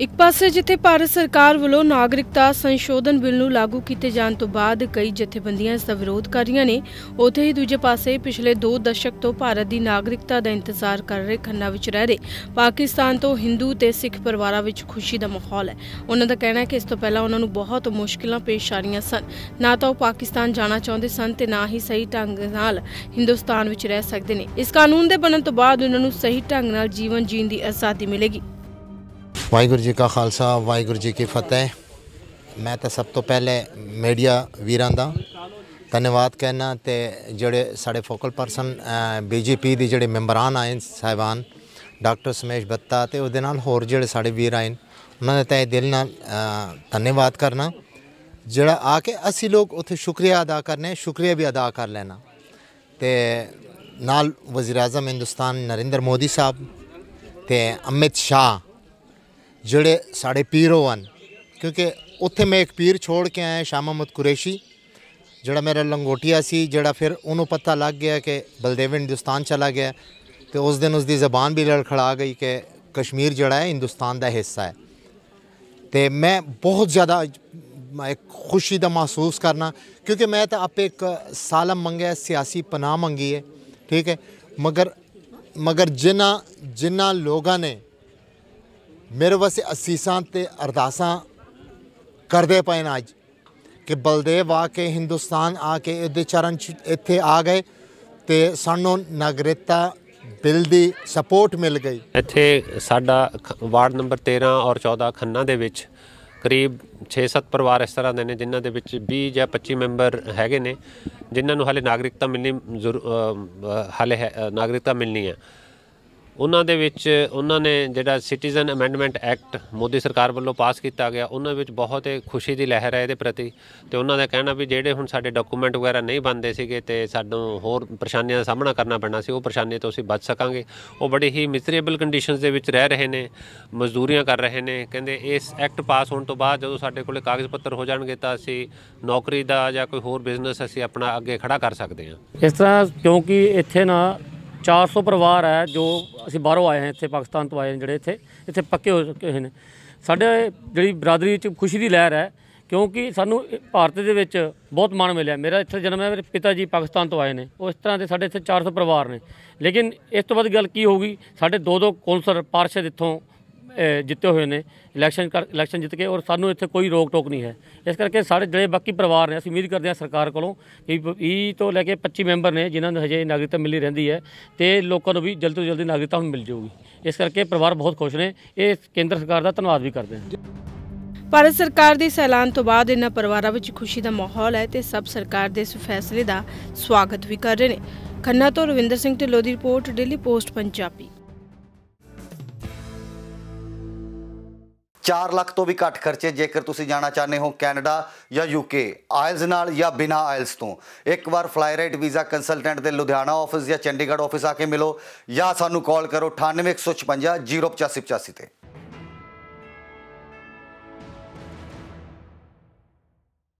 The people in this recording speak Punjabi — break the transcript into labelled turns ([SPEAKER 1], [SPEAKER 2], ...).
[SPEAKER 1] ਇੱਕ ਪਾਸੇ ਜਿੱਥੇ ਭਾਰਤ ਸਰਕਾਰ ਵੱਲੋਂ ਨਾਗਰਿਕਤਾ ਸੰਸ਼ੋਧਨ ਬਿੱਲ ਨੂੰ ਲਾਗੂ ਕੀਤੇ ਜਾਣ ਤੋਂ ਬਾਅਦ ਕਈ ਜਥੇਬੰਦੀਆਂ ਇਸ ਦਾ ਵਿਰੋਧ ਕਰ ਰਹੀਆਂ ਨੇ ਉਥੇ ਹੀ ਦੂਜੇ ਪਾਸੇ ਪਿਛਲੇ 2 ਦਸ਼ਕ ਤੋਂ ਭਾਰਤ ਦੀ ਨਾਗਰਿਕਤਾ ਦਾ ਇੰਤਜ਼ਾਰ ਕਰ ਰਹੇ ਖੰਨਾ ਵਿੱਚ ਰਹਿ ਰਹੇ ਪਾਕਿਸਤਾਨ ਤੋਂ ਹਿੰਦੂ ਤੇ ਸਿੱਖ ਪਰਿਵਾਰਾਂ ਵਿੱਚ ਖੁਸ਼ੀ ਦਾ ਮਾਹੌਲ ਹੈ ਉਹਨਾਂ ਦਾ ਕਹਿਣਾ ਹੈ ਕਿ ਇਸ ਤੋਂ ਪਹਿਲਾਂ ਉਹਨਾਂ ਨੂੰ ਬਹੁਤ ਮੁਸ਼ਕਲਾਂ ਪੇਸ਼ ਆ ਰਹੀਆਂ ਸਨ ਨਾ ਤਾਂ ਉਹ ਪਾਕਿਸਤਾਨ ਜਾਣਾ ਚਾਹੁੰਦੇ ਸਨ ਤੇ ਨਾ ਹੀ ਸਹੀ ਢੰਗ ਨਾਲ ਹਿੰਦੁਸਤਾਨ ਵਿੱਚ ਰਹਿ ਸਕਦੇ ਨੇ ਇਸ ਕਾਨੂੰਨ ਦੇ ਬਣਨ ਤੋਂ ਬਾਅਦ ਉਹਨਾਂ ਨੂੰ ਸਹੀ ਢੰਗ ਨਾਲ ਜੀਵਨ ਜੀਣ ਦੀ ਆਜ਼ਾਦੀ ਮਿਲੇਗੀ
[SPEAKER 2] ਵਾਹਿਗੁਰੂ ਜੀ ਕਾ ਖਾਲਸਾ ਵਾਹਿਗੁਰੂ ਜੀ ਕੀ ਫਤਿਹ ਮੈਂ ਤਾਂ ਸਭ ਤੋਂ ਪਹਿਲੇ ਮੀਡੀਆ ਵੀਰਾਂ ਦਾ ਧੰਨਵਾਦ ਕਹਿਣਾ ਤੇ ਜਿਹੜੇ ਸਾਡੇ ਫੋਕਲ ਪਰਸਨ ਬੀਜੇਪੀ ਦੇ ਜਿਹੜੇ ਮੈਂਬਰਾਨ ਆਏ ਸਹਿਬਾਨ ਡਾਕਟਰ ਸਮੇਸ਼ ਬੱਤਾ ਤੇ ਉਹਦੇ ਨਾਲ ਹੋਰ ਜਿਹੜੇ ਸਾਡੇ ਵੀਰ ਆਏ ਉਹਨਾਂ ਦਾ ਤਹਿ ਦਿਲ ਨਾਲ ਧੰਨਵਾਦ ਕਰਨਾ ਜਿਹੜਾ ਆ ਕੇ ਅਸੀਂ ਲੋਕ ਉੱਥੇ ਸ਼ੁਕਰੀਆ ਅਦਾ ਕਰਨੇ ਸ਼ੁਕਰੀਆ ਵੀ ਅਦਾ ਕਰ ਲੈਣਾ ਤੇ ਨਾਲ ਵਜ਼ੀਰ ਆਜ਼ਮ ਹਿੰਦੁਸਤਾਨ ਨਰਿੰਦਰ ਮੋਦੀ ਸਾਹਿਬ ਤੇ ਅਮਿਤ ਸ਼ਾਹ ਜਿਹੜੇ ਸਾਡੇ ਪੀਰੋ ਹਨ ਕਿਉਂਕਿ ਉੱਥੇ ਮੈਂ ਇੱਕ ਪੀਰ ਛੋੜ ਕੇ ਆਇਆ ਸ਼ਾਮ ਮਹਮਦ ਕੁਰੇਸ਼ੀ ਜਿਹੜਾ ਮੇਰਾ ਲੰਗੋਟੀਆ ਸੀ ਜਿਹੜਾ ਫਿਰ ਉਹਨੂੰ ਪਤਾ ਲੱਗ ਗਿਆ ਕਿ ਬਲਦੇਵ ਹਿੰਦੁਸਤਾਨ ਚਲਾ ਗਿਆ ਤੇ ਉਸ ਦਿਨ ਉਸ ਦੀ ਜ਼ਬਾਨ ਵੀ ਲੜਖੜਾ ਗਈ ਕਿ ਕਸ਼ਮੀਰ ਜਿਹੜਾ ਹੈ ਹਿੰਦੁਸਤਾਨ ਦਾ ਹਿੱਸਾ ਹੈ ਤੇ ਮੈਂ ਬਹੁਤ ਜ਼ਿਆਦਾ ਇੱਕ ਖੁਸ਼ੀ ਦਾ ਮਹਿਸੂਸ ਕਰਨਾ ਕਿਉਂਕਿ ਮੈਂ ਤਾਂ ਆਪੇ ਇੱਕ ਸਾਲਮ ਮੰਗਿਆ ਸਿਆਸੀ ਪਨਾਹ ਮੰਗੀ ਹੈ ਠੀਕ ਹੈ ਮਗਰ ਮਗਰ ਜਿਨ੍ਹਾਂ ਜਿਨ੍ਹਾਂ ਲੋਕਾਂ ਨੇ ਮੇਰੇ ਵਾਸਤੇ ਅਸੀਸਾਂ ਤੇ ਅਰਦਾਸਾਂ ਕਰਦੇ ਪਏ ਨੇ ਅੱਜ ਕਿ ਬਲਦੇਵ ਆ ਕੇ ਹਿੰਦੁਸਤਾਨ ਆ ਕੇ ਇਹਦੇ ਚਰਨ ਇੱਥੇ ਆ ਗਏ ਤੇ ਸਾਨੂੰ ਨਾਗਰਿਕਤਾ ਬਿੱਲ ਦੀ ਸਪੋਰਟ ਮਿਲ ਗਈ
[SPEAKER 3] ਇੱਥੇ ਸਾਡਾ ਵਾਰਡ ਨੰਬਰ 13 ਔਰ 14 ਖੰਨਾ ਦੇ ਵਿੱਚ ਕਰੀਬ 6-7 ਪਰਿਵਾਰ ਇਸ ਤਰ੍ਹਾਂ ਦੇ ਨੇ ਜਿਨ੍ਹਾਂ ਦੇ ਵਿੱਚ 20 ਜਾਂ 25 ਮੈਂਬਰ ਹੈਗੇ ਨੇ ਜਿਨ੍ਹਾਂ ਨੂੰ ਹਾਲੇ ਨਾਗਰਿਕਤਾ ਮਿਲਣੀ ਹਾਲੇ ਨਾਗਰਿਕਤਾ ਮਿਲਣੀ ਹੈ ਉਹਨਾਂ ਦੇ ਵਿੱਚ ਉਹਨਾਂ ਨੇ ਜਿਹੜਾ ਸਿਟੀਜ਼ਨ ਅਮੈਂਡਮੈਂਟ ਐਕਟ ਮੋਦੀ ਸਰਕਾਰ ਵੱਲੋਂ ਪਾਸ ਕੀਤਾ ਗਿਆ ਉਹਨਾਂ ਵਿੱਚ ਬਹੁਤ ਹੀ ਖੁਸ਼ੀ ਦੀ ਲਹਿਰ ਹੈ ਇਹਦੇ ਪ੍ਰਤੀ ਤੇ ਉਹਨਾਂ ਦਾ ਕਹਿਣਾ ਵੀ ਜਿਹੜੇ ਹੁਣ ਸਾਡੇ ਡਾਕੂਮੈਂਟ ਵਗੈਰਾ ਨਹੀਂ ਬਣਦੇ ਸੀਗੇ ਤੇ ਸਾਨੂੰ ਹੋਰ ਪਰੇਸ਼ਾਨੀਆਂ ਦਾ ਸਾਹਮਣਾ ਕਰਨਾ ਪੈਣਾ ਸੀ ਉਹ ਪਰੇਸ਼ਾਨੀ ਤੋਂ ਅਸੀਂ ਬਚ ਸਕਾਂਗੇ ਉਹ ਬੜੇ ਹੀ ਮਿਸਰੀਏਬਲ ਕੰਡੀਸ਼ਨਸ ਦੇ ਵਿੱਚ ਰਹਿ ਰਹੇ ਨੇ ਮਜ਼ਦੂਰੀਆਂ ਕਰ ਰਹੇ ਨੇ ਕਹਿੰਦੇ ਇਸ ਐਕਟ ਪਾਸ ਹੋਣ ਤੋਂ ਬਾਅਦ ਜਦੋਂ ਸਾਡੇ ਕੋਲੇ ਕਾਗਜ਼ ਪੱਤਰ ਹੋ ਜਾਣਗੇ ਤਾਂ ਅਸੀਂ ਨੌਕਰੀ ਦਾ ਜਾਂ ਕੋਈ ਹੋਰ ਬਿਜ਼ਨਸ ਅਸੀਂ ਆਪਣਾ ਅੱਗੇ ਖੜਾ ਕਰ ਸਕਦੇ ਹਾਂ
[SPEAKER 4] ਇਸ ਤਰ੍ਹਾਂ ਕਿਉਂਕਿ ਇੱਥੇ ਨਾ 400 ਪਰਿਵਾਰ ਹੈ ਜੋ ਅਸੀਂ ਬਾਹਰੋਂ ਆਏ ਹਾਂ ਇੱਥੇ ਪਾਕਿਸਤਾਨ ਤੋਂ ਆਏ ਨੇ ਜਿਹੜੇ ਇੱਥੇ ਇੱਥੇ ਪੱਕੇ ਹੋ ਚੁੱਕੇ ਨੇ ਸਾਡੇ ਜਿਹੜੀ ਬਰਾਦਰੀ ਵਿੱਚ ਖੁਸ਼ੀ ਦੀ ਲਹਿਰ ਹੈ ਕਿਉਂਕਿ ਸਾਨੂੰ ਭਾਰਤ ਦੇ ਵਿੱਚ ਬਹੁਤ ਮਾਣ ਮਿਲਿਆ ਮੇਰਾ ਇੱਥੇ ਜਨਮ ਹੈ ਮੇਰੇ ਪਿਤਾ ਜੀ ਪਾਕਿਸਤਾਨ ਤੋਂ ਆਏ ਨੇ ਉਸ ਤਰ੍ਹਾਂ ਦੇ ਸਾਡੇ ਇੱਥੇ 400 ਪਰਿਵਾਰ ਨੇ ਲੇਕਿਨ ਇਸ ਤੋਂ ਬਾਅਦ ਗੱਲ ਕੀ ਹੋਊਗੀ ਸਾਡੇ ਦੋ ਦੋ ਕੌਂਸਲਰ ਪਾਰਸ਼ਦ ਇੱਥੋਂ ਜਿੱਤੇ ਹੋਏ ਨੇ ਇਲੈਕਸ਼ਨ ਇਲੈਕਸ਼ਨ ਜਿੱਤ ਕੇ ਔਰ ਸਾਨੂੰ ਇੱਥੇ ਕੋਈ ਰੋਕ ਟੋਕ ਨਹੀਂ ਹੈ ਇਸ ਕਰਕੇ ਸਾਡੇ ਜਿਹੜੇ ਬਾਕੀ ਪਰਿਵਾਰ ਨੇ ਅਸੀਂ ਉਮੀਦ ਕਰਦੇ ਹਾਂ ਸਰਕਾਰ ਕੋਲੋਂ ਕਿ 20 ਤੋਂ ਲੈ ਕੇ 25 ਮੈਂਬਰ ਨੇ ਜਿਨ੍ਹਾਂ ਨੂੰ ਹਜੇ ਨਾਗਰਿਕਤਾ ਮਿਲੀ ਰਹਿੰਦੀ ਹੈ ਤੇ ਲੋਕਾਂ ਨੂੰ ਵੀ ਜਲਦ ਤੋਂ ਜਲਦੀ ਨਾਗਰਿਕਤਾ ਹੁਣ ਮਿਲ ਜਾਊਗੀ ਇਸ ਕਰਕੇ ਪਰਿਵਾਰ ਬਹੁਤ ਖੁਸ਼ ਨੇ ਇਹ ਕੇਂਦਰ ਸਰਕਾਰ ਦਾ ਧੰਨਵਾਦ ਵੀ ਕਰਦੇ ਹਾਂ
[SPEAKER 1] ਭਾਰਤ ਸਰਕਾਰ ਦੇ ਸਹਿਲਾਨ ਤੋਂ ਬਾਅਦ ਇਹਨਾਂ ਪਰਿਵਾਰਾਂ ਵਿੱਚ ਖੁਸ਼ੀ ਦਾ ਮਾਹੌਲ ਹੈ ਤੇ ਸਭ ਸਰਕਾਰ ਦੇ ਇਸ ਫੈਸਲੇ ਦਾ ਸਵਾਗਤ ਵੀ ਕਰ ਰਹੇ ਨੇ ਖੰਨਾ ਤੋਂ ਰਵਿੰਦਰ ਸਿੰਘ ਢਿੱਲੋਂ ਦੀ report daily post Punjabi
[SPEAKER 2] 4 lakh ਤੋਂ ਵੀ ਘੱਟ ਖਰਚੇ ਜੇਕਰ ਤੁਸੀਂ ਜਾਣਾ ਚਾਹੁੰਦੇ ਹੋ ਕੈਨੇਡਾ ਜਾਂ ਯੂਕੇ ਆਇਲਸ ਨਾਲ ਜਾਂ ਬਿਨਾ ਆਇਲਸ ਤੋਂ ਇੱਕ ਵਾਰ ਫਲਾਈ ਰਾਈਟ ਵੀਜ਼ਾ ਕੰਸਲਟੈਂਟ ਦੇ ਲੁਧਿਆਣਾ ਆਫਿਸ ਜਾਂ ਚੰਡੀਗੜ੍ਹ ਆਫਿਸ ਆ ਕੇ ਮਿਲੋ ਜਾਂ ਸਾਨੂੰ ਕਾਲ ਕਰੋ 9815 ਤੇ